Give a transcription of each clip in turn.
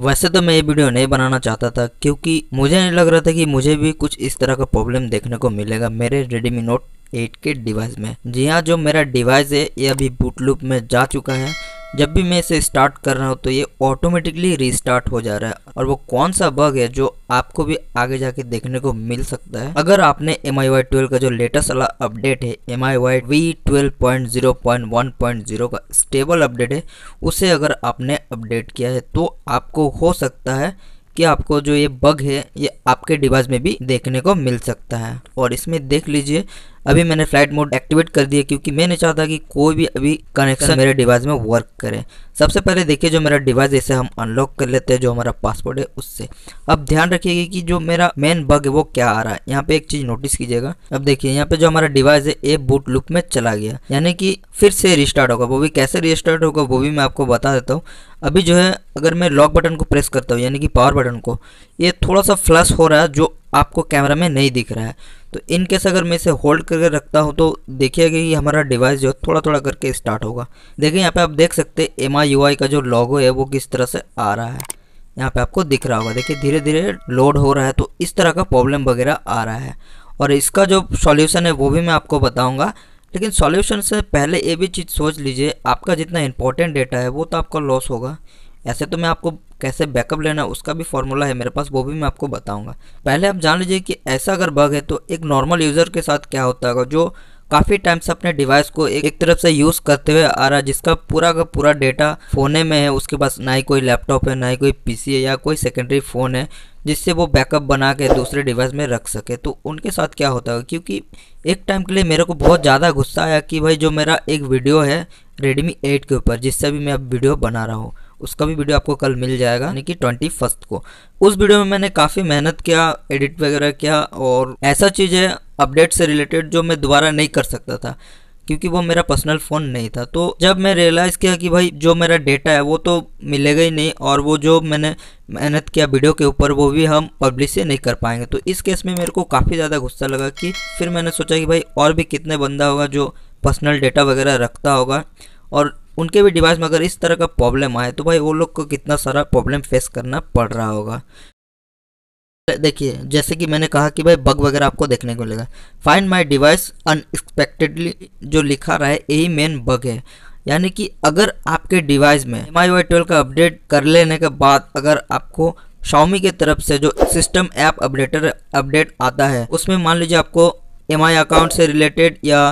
वैसे तो मैं ये वीडियो नहीं बनाना चाहता था क्योंकि मुझे नहीं लग रहा था कि मुझे भी कुछ इस तरह का प्रॉब्लम देखने को मिलेगा मेरे Redmi Note 8 के डिवाइस में जी हाँ जो मेरा डिवाइस है ये अभी बूट लूप में जा चुका है जब भी मैं इसे स्टार्ट कर रहा हूँ तो ये ऑटोमेटिकली रिस्टार्ट हो जा रहा है और वो कौन सा बग है जो आपको भी आगे जाके देखने को मिल सकता है अगर आपने एम आई वाई ट्वेल्व का जो लेटेस्ट वाला अपडेट है M I Y V twelve point zero point one point zero का स्टेबल अपडेट है उसे अगर आपने अपडेट किया है तो आपको हो सकता है कि आपको जो ये बग है ये आपके डिवाइस में भी देखने को मिल सकता है और इसमें देख लीजिए अभी मैंने फ्लाइट मोड एक्टिवेट कर दिया क्योंकि मैं नहीं चाहता कि कोई भी अभी कनेक्शन मेरे डिवाइस में वर्क करे सबसे पहले देखिए जो मेरा डिवाइस जैसे हम अनलॉक कर लेते हैं जो हमारा पासवर्ड है उससे अब ध्यान रखिएगा कि जो मेरा मेन बग है वो क्या आ रहा है यहाँ पे एक चीज नोटिस कीजिएगा अब देखिए यहाँ पे जो हमारा डिवाइस है ये बूट लुक में चला गया यानी कि फिर से रिस्टार्ट होगा वो भी कैसे रिस्टार्ट होगा वो भी मैं आपको बता देता हूँ अभी जो है अगर मैं लॉक बटन को प्रेस करता हूँ यानी कि पावर बटन को ये थोड़ा सा फ्लश हो रहा है जो आपको कैमरा में नहीं दिख रहा है तो इन केस अगर मैं इसे होल्ड करके रखता हूँ तो देखिएगा कि हमारा डिवाइस जो थोड़ा थोड़ा करके स्टार्ट होगा देखिए यहाँ पे आप देख सकते हैं एम आई का जो लॉगो है वो किस तरह से आ रहा है यहाँ पे आपको दिख रहा होगा देखिए धीरे धीरे लोड हो रहा है तो इस तरह का प्रॉब्लम वगैरह आ रहा है और इसका जो सॉल्यूशन है वो भी मैं आपको बताऊँगा लेकिन सॉल्यूशन से पहले ये भी चीज़ सोच लीजिए आपका जितना इंपॉर्टेंट डेटा है वो तो आपका लॉस होगा ऐसे तो मैं आपको कैसे बैकअप लेना उसका भी फॉर्मूला है मेरे पास वो भी मैं आपको बताऊंगा पहले आप जान लीजिए कि ऐसा अगर बग है तो एक नॉर्मल यूज़र के साथ क्या होता है जो काफ़ी टाइम से अपने डिवाइस को एक, एक तरफ से यूज़ करते हुए आ रहा है जिसका पूरा का पूरा डेटा फ़ोने में है उसके पास ना ही कोई लैपटॉप है ना ही कोई पी है या कोई सेकेंडरी फ़ोन है जिससे वो बैकअप बना के दूसरे डिवाइस में रख सके तो उनके साथ क्या होता है क्योंकि एक टाइम के लिए मेरे को बहुत ज़्यादा गुस्सा आया कि भाई जो मेरा एक वीडियो है रेडमी एट के ऊपर जिससे भी मैं अब वीडियो बना रहा हूँ उसका भी वीडियो आपको कल मिल जाएगा यानी कि ट्वेंटी फर्स्ट को उस वीडियो में मैंने काफ़ी मेहनत किया एडिट वगैरह किया और ऐसा चीज़ है अपडेट से रिलेटेड जो मैं दोबारा नहीं कर सकता था क्योंकि वो मेरा पर्सनल फ़ोन नहीं था तो जब मैं रियलाइज़ किया कि भाई जो मेरा डेटा है वो तो मिलेगा ही नहीं और वो जो मैंने मेहनत किया वीडियो के ऊपर वो भी हम पब्लिश ही नहीं कर पाएंगे तो इस केस में मेरे को काफ़ी ज़्यादा गुस्सा लगा कि फिर मैंने सोचा कि भाई और भी कितने बंदा होगा जो पर्सनल डेटा वगैरह रखता होगा और उनके भी डिवाइस में अगर इस तरह का प्रॉब्लम आए तो भाई वो लोग को कितना सारा प्रॉब्लम फेस करना पड़ रहा होगा देखिए जैसे कि मैंने कहा कि भाई बग वगैरह आपको देखने को मिलेगा फाइंड माई डिवाइस अनएक्सपेक्टेडली जो लिखा रहा है यही मेन बग है यानी कि अगर आपके डिवाइस में एम आई वाई ट्वेल्व का अपडेट कर लेने के बाद अगर आपको Xiaomi के तरफ से जो सिस्टम ऐप अपडेटर अपडेट आता है उसमें मान लीजिए आपको एम आई अकाउंट से रिलेटेड या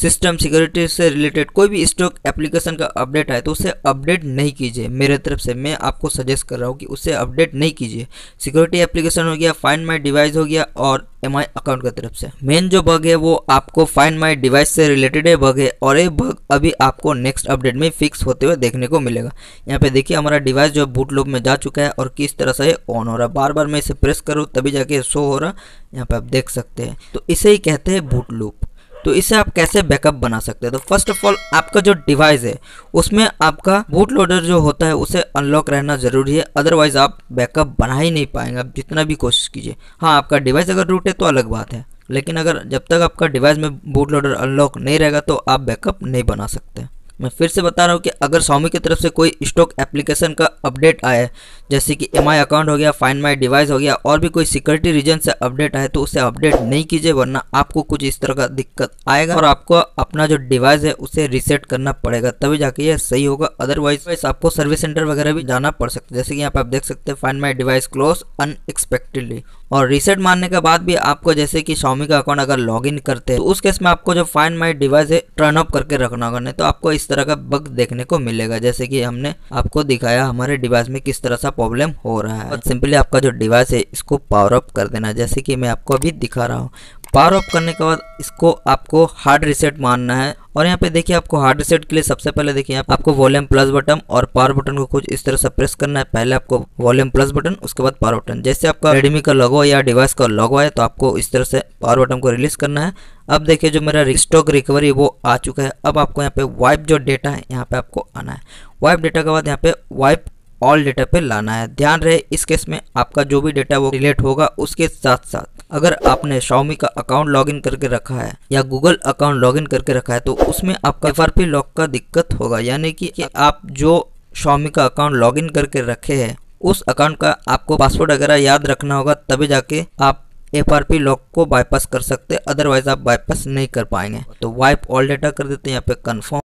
सिस्टम सिक्योरिटी से रिलेटेड कोई भी स्टॉक एप्लीकेशन का अपडेट आए तो उसे अपडेट नहीं कीजिए मेरे तरफ से मैं आपको सजेस्ट कर रहा हूँ कि उसे अपडेट नहीं कीजिए सिक्योरिटी एप्लीकेशन हो गया फाइंड माई डिवाइस हो गया और एम आई अकाउंट की तरफ से मेन जो बग है वो आपको फाइंड माई डिवाइस से रिलेटेड है बग है और ये बग अभी आपको नेक्स्ट अपडेट में फिक्स होते हुए देखने को मिलेगा यहाँ पे देखिए हमारा डिवाइस जो बूट लूप में जा चुका है और किस तरह से ऑन हो रहा है बार बार मैं इसे प्रेस करूँ तभी जाके शो हो रहा यहाँ पे आप देख सकते हैं तो इसे ही कहते हैं बूट लूप तो इसे आप कैसे बैकअप बना सकते हैं तो फर्स्ट ऑफ ऑल आपका जो डिवाइस है उसमें आपका बूट लोडर जो होता है उसे अनलॉक रहना जरूरी है अदरवाइज आप बैकअप बना ही नहीं पाएंगे आप जितना भी कोशिश कीजिए हाँ आपका डिवाइस अगर रूट है तो अलग बात है लेकिन अगर जब तक आपका डिवाइस में बूट लोडर अनलॉक नहीं रहेगा तो आप बैकअप नहीं बना सकते मैं फिर से बता रहा हूँ कि अगर स्वामी की तरफ से कोई स्टॉक एप्लीकेशन का अपडेट आए जैसे कि एम अकाउंट हो गया फ़ाइन माई डिवाइस हो गया और भी कोई सिक्योरिटी रीजन से अपडेट आए तो उसे अपडेट नहीं कीजिए वरना आपको कुछ इस तरह का दिक्कत आएगा और आपको अपना जो डिवाइस है उसे रिसेट करना पड़ेगा तभी जाके ये सही होगा अदरवाइज आपको सर्विस सेंटर वगैरह भी जाना पड़ सकता है जैसे कि यहाँ पर आप देख सकते हैं find my device close unexpectedly और रिसेट मारने के बाद भी आपको जैसे कि शॉमी का अकाउंट अगर लॉग इन करते हैं तो उस केस में आपको जो फाइन माई डिवाइस है टर्न ऑफ करके रखना होगा नहीं तो आपको इस तरह का बग देखने को मिलेगा जैसे कि हमने आपको दिखाया हमारे डिवाइस में किस तरह सा प्रॉब्लम हो रहा है सिंपली आपका जो डिवाइस है इसको पावर अप कर देना जैसे कि मैं आपको अभी दिखा रहा हूँ पावर ऑफ करने के बाद इसको आपको हार्ड रिसेट मानना है और यहाँ पे देखिए आपको हार्ड रिसेट के लिए सबसे पहले देखिए आप, आपको वॉल्यूम प्लस बटन और पावर बटन को कुछ इस तरह से प्रेस करना है पहले आपको वॉल्यूम प्लस बटन उसके बाद पावर बटन जैसे आपका रेडमी का लॉगो या डिवाइस का लॉगो है तो आपको इस तरह से पावर बटन को रिलीज करना है अब देखिए जो मेरा स्टॉक रिकवरी वो आ चुका है अब आपको यहाँ पे वाइप जो डेटा है यहाँ पे आपको आना है वाइप डेटा के बाद यहाँ पे वाइप ऑल डेटा पे लाना है ध्यान रहे इस केस में आपका जो भी डेटा वो रिलेट होगा उसके साथ साथ अगर आपने शाओमी का अकाउंट लॉगिन करके रखा है या गूगल अकाउंट लॉगिन करके रखा है तो उसमें आपका एफ लॉक का दिक्कत होगा यानी कि, कि आप जो शाओमी का अकाउंट लॉगिन करके रखे हैं उस अकाउंट का आपको पासवर्ड वगैरह याद रखना होगा तभी जाके आप एफ आर पी लॉक को बाईपास कर सकते अदरवाइज आप बाईपास नहीं कर पाएंगे तो वाइप ऑल डेटा कर देते हैं यहाँ पे कन्फर्म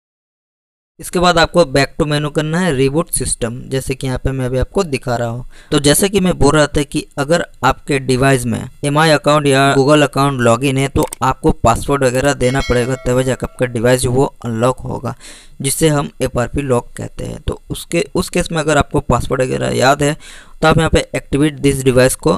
इसके बाद आपको बैक टू मेनू करना है रिबूट सिस्टम जैसे कि यहाँ पे मैं अभी आपको दिखा रहा हूँ तो जैसे कि मैं बोल रहा था कि अगर आपके डिवाइस में एम अकाउंट या गूगल अकाउंट लॉगिन है तो आपको पासवर्ड वगैरह देना पड़ेगा तब जाकर आपका डिवाइस वो अनलॉक होगा जिसे हम एफ लॉक कहते हैं तो उसके उस केस में अगर आपको पासवर्ड वगैरह याद है तो आप यहाँ पर एक्टिवेट दिस डिवाइस को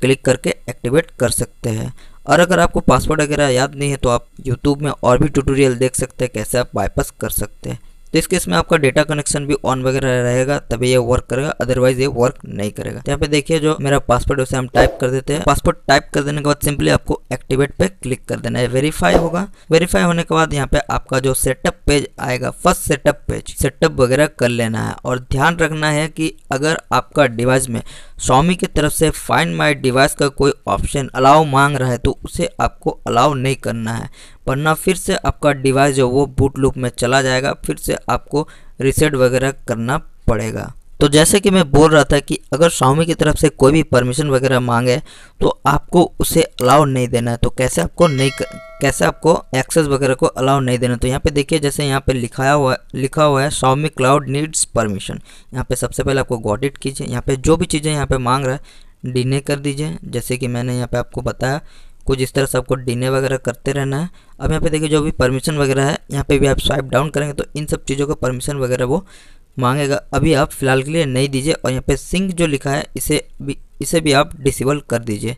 क्लिक करके एक्टिवेट कर सकते हैं और अगर आपको पासवर्ड वगैरह याद नहीं है तो आप यूट्यूब में और भी ट्यूटोरियल देख सकते हैं कैसे आप बाईपास कर सकते हैं तो इस केस में आपका डेटा कनेक्शन भी ऑन वगैरह रहेगा तभी ये वर्क करेगा अदरवाइज ये वर्क नहीं करेगा तो यहाँ पे देखिए जो मेरा पासवर्ड उसे हम टाइप कर देते हैं पासवर्ड टाइप कर देने के बाद सिंपली आपको एक्टिवेट पे क्लिक कर देना है वेरीफाई होगा वेरीफाई होने के बाद यहाँ पे आपका जो सेटअप पेज आएगा फर्स्ट सेटअप पेज सेटअप वगैरह कर लेना है और ध्यान रखना है कि अगर आपका डिवाइस में स्वामी की तरफ से फाइंड माई डिवाइस का कोई ऑप्शन अलाउ मांग रहा है तो उसे आपको अलाउ नहीं करना है वरना फिर से आपका डिवाइस जो वो बूट लूप में चला जाएगा फिर से आपको रिसेट वगैरह करना पड़ेगा तो जैसे कि मैं बोल रहा था कि अगर स्वामी की तरफ से कोई भी परमिशन वगैरह मांगे तो आपको उसे अलाउ नहीं देना है तो कैसे आपको नहीं कर, कैसे आपको एक्सेस वगैरह को अलाउ नहीं देना तो यहाँ पे देखिए जैसे यहाँ पे लिखाया हुआ लिखा हुआ है स्वामी क्लाउड नीड्स परमिशन यहाँ पे सबसे पहले आपको गॉडिट कीजिए यहाँ पे जो भी चीज़ें यहाँ पे मांग रहा है डिने कर दीजिए जैसे कि मैंने यहाँ पे आपको बताया कुछ इस तरह से आपको डिने वगैरह करते रहना है अब यहाँ पे देखिए जो भी परमिशन वगैरह है यहाँ पे भी आप स्वाइप डाउन करेंगे तो इन सब चीज़ों का परमिशन वगैरह वो मांगेगा अभी आप फिलहाल के लिए नहीं दीजिए और यहाँ पे सिंक जो लिखा है इसे भी इसे भी आप डिसेबल कर दीजिए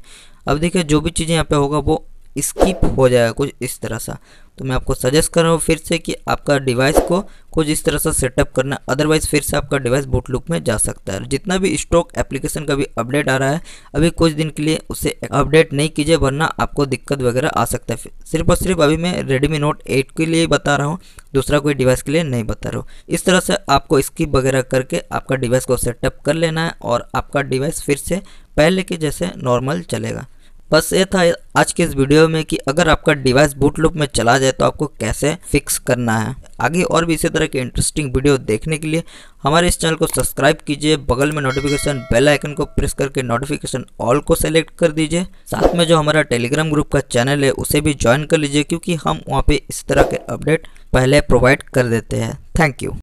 अब देखिए जो भी चीज़ें यहाँ पे होगा वो स्किप हो जाएगा कुछ इस तरह सा तो मैं आपको सजेस्ट कर रहा हूँ फिर से कि आपका डिवाइस को कुछ इस तरह से सेटअप करना अदरवाइज फिर से आपका डिवाइस बूट लुक में जा सकता है जितना भी स्टॉक एप्लीकेशन का भी अपडेट आ रहा है अभी कुछ दिन के लिए उसे अपडेट नहीं कीजिए वरना आपको दिक्कत वगैरह आ सकता है सिर्फ और सिर्फ अभी मैं रेडमी नोट एट के लिए बता रहा हूँ दूसरा कोई डिवाइस के लिए नहीं बता रहा हूँ इस तरह से आपको स्किप वगैरह करके आपका डिवाइस को सेटअप कर लेना है और आपका डिवाइस फिर से पहले के जैसे नॉर्मल चलेगा बस ये था आज के इस वीडियो में कि अगर आपका डिवाइस बूट लूप में चला जाए तो आपको कैसे फिक्स करना है आगे और भी इसी तरह के इंटरेस्टिंग वीडियो देखने के लिए हमारे इस चैनल को सब्सक्राइब कीजिए बगल में नोटिफिकेशन बेल आइकन को प्रेस करके नोटिफिकेशन ऑल को सेलेक्ट कर दीजिए साथ में जो हमारा टेलीग्राम ग्रुप का चैनल है उसे भी ज्वाइन कर लीजिए क्योंकि हम वहाँ पर इस तरह के अपडेट पहले प्रोवाइड कर देते हैं थैंक यू